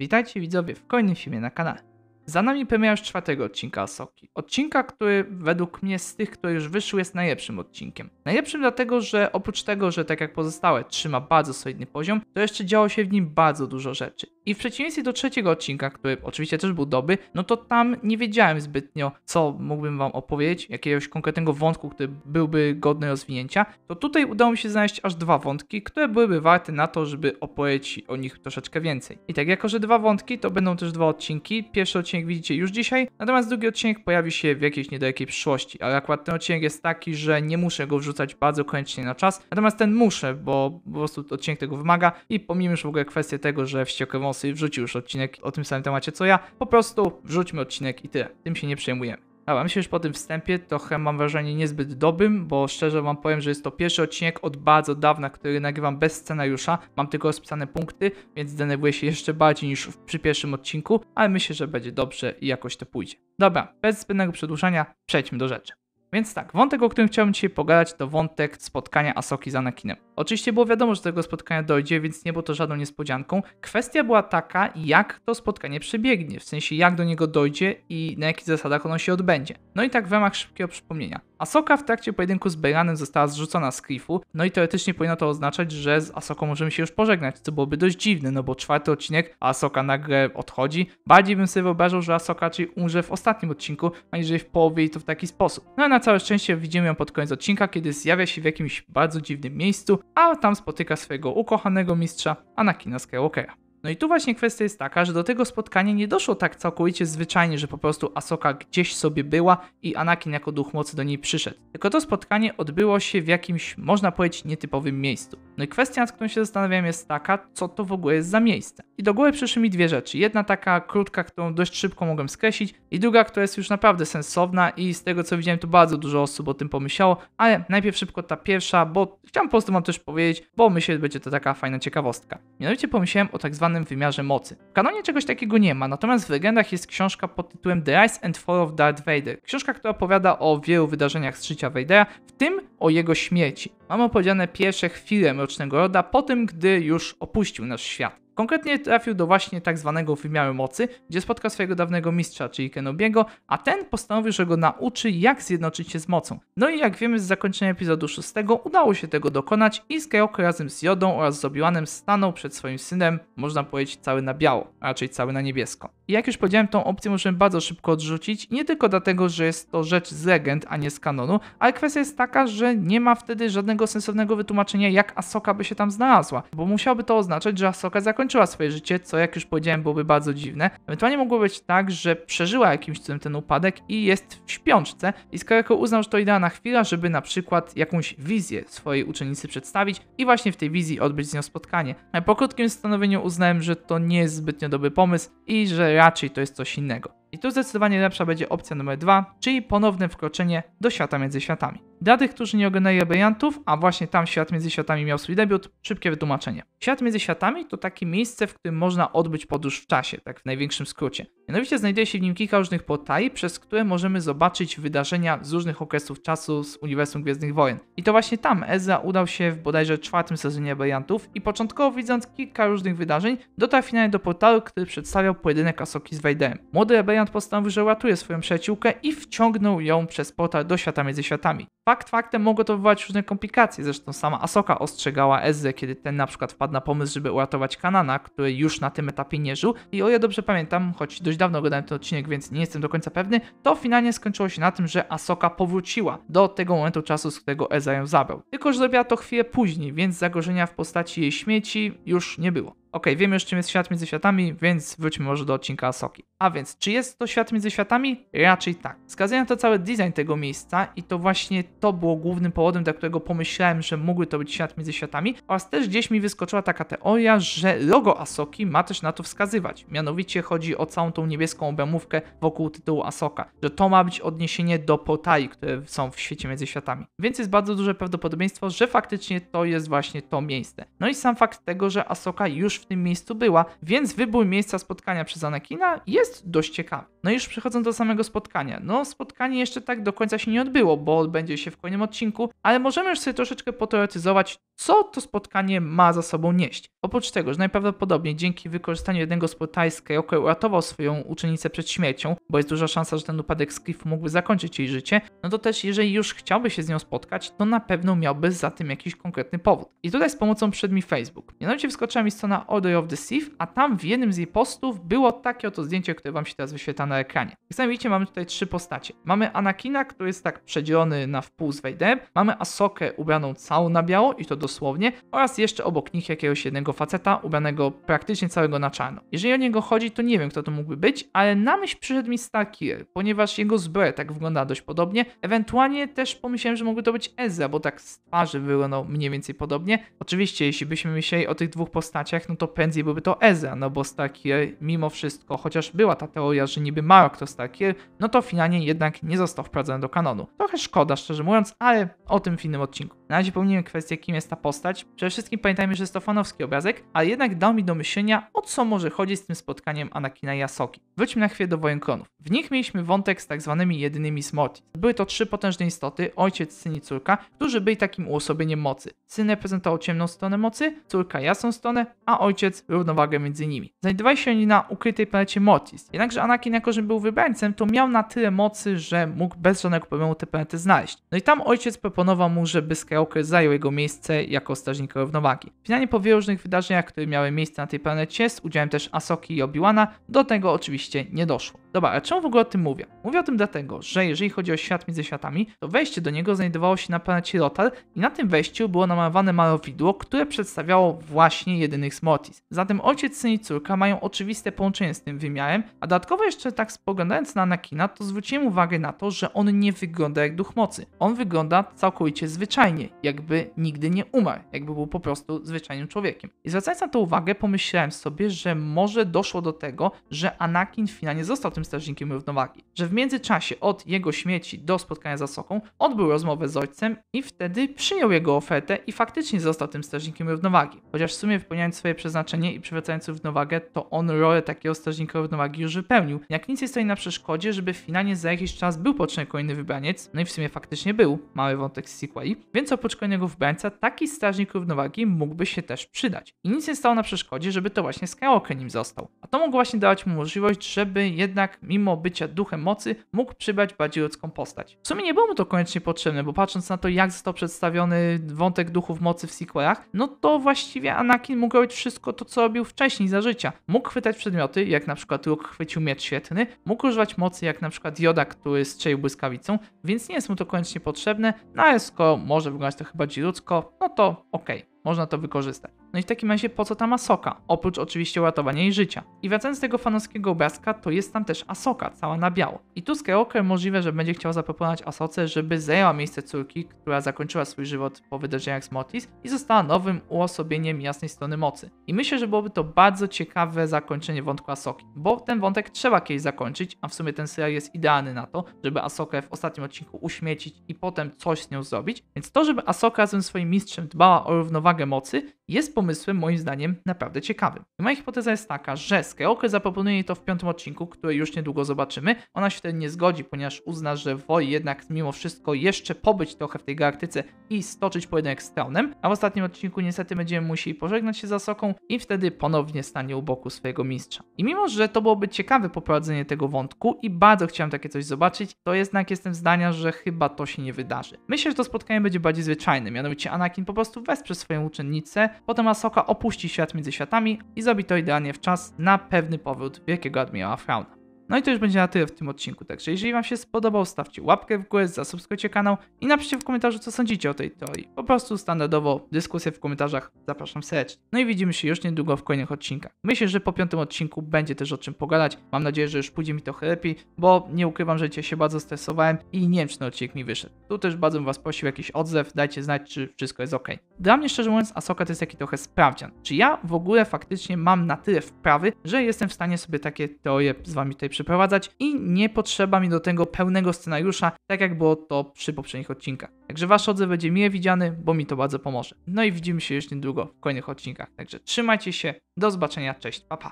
Witajcie widzowie w kolejnym filmie na kanale. Za nami premiera już czwartego odcinka Asoki. Odcinka, który według mnie z tych, które już wyszły, jest najlepszym odcinkiem. Najlepszym dlatego, że oprócz tego, że tak jak pozostałe trzyma bardzo solidny poziom, to jeszcze działo się w nim bardzo dużo rzeczy. I w przeciwieństwie do trzeciego odcinka, który oczywiście też był dobry, no to tam nie wiedziałem zbytnio, co mógłbym wam opowiedzieć, jakiegoś konkretnego wątku, który byłby godny rozwinięcia, to tutaj udało mi się znaleźć aż dwa wątki, które byłyby warte na to, żeby opowiedzieć o nich troszeczkę więcej. I tak jako, że dwa wątki, to będą też dwa odcinki. Pierwszy odcinek odcinek widzicie już dzisiaj, natomiast drugi odcinek pojawi się w jakiejś niedalekiej przyszłości, ale akurat ten odcinek jest taki, że nie muszę go wrzucać bardzo koniecznie na czas, natomiast ten muszę, bo po prostu odcinek tego wymaga i pomimo już w ogóle kwestię tego, że Wściekłe Wąsy wrzucił już odcinek o tym samym temacie co ja, po prostu wrzućmy odcinek i tyle, tym się nie przejmujemy. Dobra, myślę, że po tym wstępie trochę mam wrażenie niezbyt dobrym, bo szczerze wam powiem, że jest to pierwszy odcinek od bardzo dawna, który nagrywam bez scenariusza. Mam tylko rozpisane punkty, więc denerwuję się jeszcze bardziej niż przy pierwszym odcinku, ale myślę, że będzie dobrze i jakoś to pójdzie. Dobra, bez zbędnego przedłużania, przejdźmy do rzeczy. Więc tak, wątek, o którym chciałbym dzisiaj pogadać, to wątek spotkania Asoki z Anakinem. Oczywiście było wiadomo, że do tego spotkania dojdzie, więc nie było to żadną niespodzianką. Kwestia była taka, jak to spotkanie przebiegnie, w sensie jak do niego dojdzie i na jakich zasadach ono się odbędzie. No i tak w ramach szybkiego przypomnienia. Asoka w trakcie pojedynku z Beranem została zrzucona z Cliffu, no i teoretycznie powinno to oznaczać, że z Asoką możemy się już pożegnać, co byłoby dość dziwne, no bo czwarty odcinek, a Asoka nagle odchodzi. Bardziej bym sobie wyobrażał, że Asoka czyli umrze w ostatnim odcinku, aniżeli w połowie i to w taki sposób. No a na na całe szczęście widzimy ją pod koniec odcinka, kiedy zjawia się w jakimś bardzo dziwnym miejscu, a tam spotyka swojego ukochanego mistrza Anakina Skywalkera. No i tu właśnie kwestia jest taka, że do tego spotkania nie doszło tak całkowicie zwyczajnie, że po prostu Asoka gdzieś sobie była i Anakin jako duch mocy do niej przyszedł. Tylko to spotkanie odbyło się w jakimś, można powiedzieć, nietypowym miejscu. No i kwestia, nad którą się zastanawiam jest taka, co to w ogóle jest za miejsce. I do głowy przyszły mi dwie rzeczy. Jedna taka krótka, którą dość szybko mogłem skreślić i druga, która jest już naprawdę sensowna i z tego co widziałem to bardzo dużo osób o tym pomyślało, ale najpierw szybko ta pierwsza, bo chciałem po prostu wam też powiedzieć, bo myślę, że będzie to taka fajna ciekawostka. Mianowicie pomyślałem o tak zwanym wymiarze mocy. W kanonie czegoś takiego nie ma, natomiast w legendach jest książka pod tytułem The Rise and Fall of Darth Vader. Książka, która opowiada o wielu wydarzeniach z życia Vadera, w tym o jego śmierci. Mamy opowiedziane pierwsze chwile Mrocznego Roda po tym, gdy już opuścił nasz świat. Konkretnie trafił do właśnie tak zwanego wymiaru mocy, gdzie spotkał swojego dawnego mistrza, czyli Kenobiego, a ten postanowił, że go nauczy, jak zjednoczyć się z mocą. No i jak wiemy z zakończenia epizodu 6, udało się tego dokonać i Skywalker razem z Jodą oraz z obi stanął przed swoim synem, można powiedzieć, cały na biało, a raczej cały na niebiesko. I jak już powiedziałem, tą opcję możemy bardzo szybko odrzucić, nie tylko dlatego, że jest to rzecz z legend, a nie z kanonu, ale kwestia jest taka, że nie ma wtedy żadnego sensownego wytłumaczenia, jak Asoka by się tam znalazła, bo musiałoby to oznaczać, że Asoka zakończy zakończyła swoje życie, co jak już powiedziałem byłoby bardzo dziwne. Ewentualnie mogło być tak, że przeżyła jakimś cudem ten upadek i jest w śpiączce i Skajako uznał, że to idealna chwila, żeby na przykład jakąś wizję swojej uczennicy przedstawić i właśnie w tej wizji odbyć z nią spotkanie. Po krótkim stanowieniu uznałem, że to nie jest zbytnio dobry pomysł i że raczej to jest coś innego. I tu zdecydowanie lepsza będzie opcja numer 2, czyli ponowne wkroczenie do świata między światami. Dla tych, którzy nie oglądali rebeliantów, a właśnie tam świat między światami miał swój debiut, szybkie wytłumaczenie. Świat między światami to takie miejsce, w którym można odbyć podróż w czasie, tak w największym skrócie. Mianowicie znajduje się w nim kilka różnych portali, przez które możemy zobaczyć wydarzenia z różnych okresów czasu z Uniwersum Gwiezdnych Wojen. I to właśnie tam Ezra udał się w bodajże czwartym sezonie rebeliantów i początkowo widząc kilka różnych wydarzeń, dotarł finalnie do portalu, który przedstawiał pojedynek Asoki z Vaderem. Młody rebeliant postanowił, że ratuje swoją przyjaciółkę i wciągnął ją przez portal do świata między światami. Fakt faktem mogło to wywołać różne komplikacje, zresztą sama Asoka ostrzegała Ezę, kiedy ten na przykład wpadł na pomysł, żeby uratować Kanana, który już na tym etapie nie żył i o ile dobrze pamiętam, choć dość dawno oglądałem ten odcinek, więc nie jestem do końca pewny, to finalnie skończyło się na tym, że Asoka powróciła do tego momentu czasu, z którego Eza ją zabrał. Tylko, że zrobiła to chwilę później, więc zagrożenia w postaci jej śmieci już nie było. Ok, wiemy już czym jest świat między światami, więc wróćmy może do odcinka Asoki. A więc, czy jest to świat między światami? Raczej tak. Wskazuje na to cały design tego miejsca i to właśnie to było głównym powodem, dla którego pomyślałem, że mógłby to być świat między światami oraz też gdzieś mi wyskoczyła taka teoria, że logo Asoki ma też na to wskazywać. Mianowicie chodzi o całą tą niebieską obramówkę wokół tytułu Asoka, że to ma być odniesienie do portali, które są w świecie między światami. Więc jest bardzo duże prawdopodobieństwo, że faktycznie to jest właśnie to miejsce. No i sam fakt tego, że Asoka już w tym miejscu była, więc wybór miejsca spotkania przez Anakina jest dość ciekawy. No i już przechodząc do samego spotkania. No, spotkanie jeszcze tak do końca się nie odbyło, bo odbędzie się w kolejnym odcinku, ale możemy już sobie troszeczkę poteoretyzować, co to spotkanie ma za sobą nieść. Oprócz tego, że najprawdopodobniej dzięki wykorzystaniu jednego z portali Skyroker uratował swoją uczennicę przed śmiercią, bo jest duża szansa, że ten upadek Skiff mógłby zakończyć jej życie, no to też jeżeli już chciałby się z nią spotkać, to na pewno miałby za tym jakiś konkretny powód. I tutaj z pomocą przedmi Facebook. Mianowicie wskoczyła mi strona Order of the Sith, a tam w jednym z jej postów było takie oto zdjęcie, które wam się teraz wyświetla na ekranie. Jak sami widzicie, mamy tutaj trzy postacie. Mamy Anakina, który jest tak przedzielony na wpół z Vaderem, mamy Asokę ubraną całą na biało i to dosłownie, oraz jeszcze obok nich jakiegoś jednego faceta ubranego praktycznie całego na czarno. Jeżeli o niego chodzi, to nie wiem, kto to mógłby być, ale na myśl przyszedł mi Starkiller, ponieważ jego zbroja tak wygląda dość podobnie. Ewentualnie też pomyślałem, że mógłby to być Ezra, bo tak z twarzy wyglądał mniej więcej podobnie. Oczywiście, jeśli byśmy myśleli o tych dwóch postaciach, no to prędzej byłby to Ezra, no bo takie mimo wszystko, chociaż była ta teoria, że niby mało kto takie, no to finalnie jednak nie został wprowadzony do kanonu. Trochę szkoda, szczerze mówiąc, ale o tym w innym odcinku. Na razie pomijmy kwestię, kim jest ta postać. Przede wszystkim pamiętajmy, że jest to fanowski obrazek, ale jednak dał mi do myślenia, o co może chodzić z tym spotkaniem Anakina i Asoki. Wróćmy na chwilę do Wojen Klonów. W nich mieliśmy wątek z tak zwanymi jedynymi z Mortis. Były to trzy potężne istoty, ojciec, syn i córka, którzy byli takim uosobieniem mocy. Syn reprezentował ciemną stronę mocy, córka jasną stronę, a ojciec równowagę między nimi. Znajdowali się oni na ukrytej planecie Mortis. Jednakże Anakin, jako że był wybrańcem, to miał na tyle mocy, że mógł bez żadnego problemu tę planetę znaleźć. No i tam ojciec proponował mu, żeby skierował Karaoke zajął jego miejsce jako strażnik równowagi. Finalnie po różnych wydarzeniach, które miały miejsce na tej planecie, z udziałem też Asoki i Obi-Wana, do tego oczywiście nie doszło. Dobra, a czemu w ogóle o tym mówię? Mówię o tym dlatego, że jeżeli chodzi o świat między światami, to wejście do niego znajdowało się na planecie Rotal i na tym wejściu było namalowane malowidło, które przedstawiało właśnie jedynych Smortis. Zatem ojciec, syn i córka mają oczywiste połączenie z tym wymiarem, a dodatkowo jeszcze tak spoglądając na Anakina, to zwróciłem uwagę na to, że on nie wygląda jak duch mocy. On wygląda całkowicie zwyczajnie, jakby nigdy nie umarł, jakby był po prostu zwyczajnym człowiekiem. I zwracając na to uwagę, pomyślałem sobie, że może doszło do tego, że Anakin w finalnie został tym strażnikiem równowagi, że w międzyczasie od jego śmierci do spotkania z Asoką odbył rozmowę z ojcem i wtedy przyjął jego ofertę i faktycznie został tym strażnikiem równowagi. Chociaż w sumie wypełniając swoje przeznaczenie i przywracając równowagę, to on rolę takiego strażnika równowagi już wypełnił. Jak nic nie stoi na przeszkodzie, żeby finalnie za jakiś czas był potrzebny kolejny wybraniec, no i w sumie faktycznie był, mały wątek z sequeli, więc poczkonego wbrańca taki strażnik równowagi mógłby się też przydać. I nic nie stało na przeszkodzie, żeby to właśnie Skywalker nim został. A to mogło właśnie dawać mu możliwość, żeby jednak mimo bycia duchem mocy mógł przybrać bardziej ludzką postać. W sumie nie było mu to koniecznie potrzebne, bo patrząc na to jak został przedstawiony wątek duchów mocy w sequelach, no to właściwie Anakin mógł robić wszystko to co robił wcześniej za życia. Mógł chwytać przedmioty, jak na przykład Luke chwycił miecz świetny, mógł używać mocy jak na przykład Yoda, który strzelił błyskawicą, więc nie jest mu to koniecznie potrzebne, no ale skoro może w szukać to chyba dzirucko, no to okej, okay, można to wykorzystać. No i w takim razie po co tam Asoka? Oprócz oczywiście uratowania jej życia. I wracając z tego fanowskiego obrazka, to jest tam też Asoka, cała na biało. I tu Skywalker możliwe, że będzie chciał zaproponować Asoce, żeby zajęła miejsce córki, która zakończyła swój żywot po wydarzeniach z Mortis i została nowym uosobieniem jasnej strony mocy. I myślę, że byłoby to bardzo ciekawe zakończenie wątku Asoki, bo ten wątek trzeba kiedyś zakończyć, a w sumie ten serial jest idealny na to, żeby Asokę w ostatnim odcinku uśmiecić i potem coś z nią zrobić. Więc to, żeby Asoka razem z swoim mistrzem dbała o równowagę mocy, jest po pomysłem moim zdaniem naprawdę ciekawym. Moja hipoteza jest taka, że Skeoke zaproponuje to w piątym odcinku, który już niedługo zobaczymy. Ona się wtedy nie zgodzi, ponieważ uzna, że woli jednak mimo wszystko jeszcze pobyć trochę w tej galaktyce i stoczyć pojedynek z Tronem. a w ostatnim odcinku niestety będziemy musieli pożegnać się z Asoką i wtedy ponownie stanie u boku swojego mistrza. I mimo, że to byłoby ciekawe poprowadzenie tego wątku i bardzo chciałem takie coś zobaczyć, to jednak jestem zdania, że chyba to się nie wydarzy. Myślę, że to spotkanie będzie bardziej zwyczajne, mianowicie Anakin po prostu wesprze swoją uczennicę, potem Sama Soka opuści świat między światami i zabito idealnie w czas na pewny powrót wielkiego admirała Frauna. No i to już będzie na tyle w tym odcinku. Także jeżeli Wam się spodobał, stawcie łapkę w górę, zasubskrybujcie kanał i napiszcie w komentarzu, co sądzicie o tej teorii. Po prostu standardowo dyskusję w komentarzach zapraszam serdecznie. No i widzimy się już niedługo w kolejnych odcinkach. Myślę, że po piątym odcinku będzie też o czym pogadać. Mam nadzieję, że już pójdzie mi trochę lepiej, bo nie ukrywam, że cię się bardzo stresowałem i nie wiem, czy ten odcinek mi wyszedł. Tu też bardzo bym Was prosił jakiś odzew, dajcie znać, czy wszystko jest ok. Dla mnie szczerze mówiąc, Asoka to jest taki trochę sprawdzian. Czy ja w ogóle faktycznie mam na tyle wprawy, że jestem w stanie sobie takie teorie z Wami tutaj przeczytać? przeprowadzać i nie potrzeba mi do tego pełnego scenariusza, tak jak było to przy poprzednich odcinkach. Także Wasz odzew będzie mile widziany, bo mi to bardzo pomoże. No i widzimy się już niedługo w kolejnych odcinkach. Także trzymajcie się, do zobaczenia, cześć, pa pa.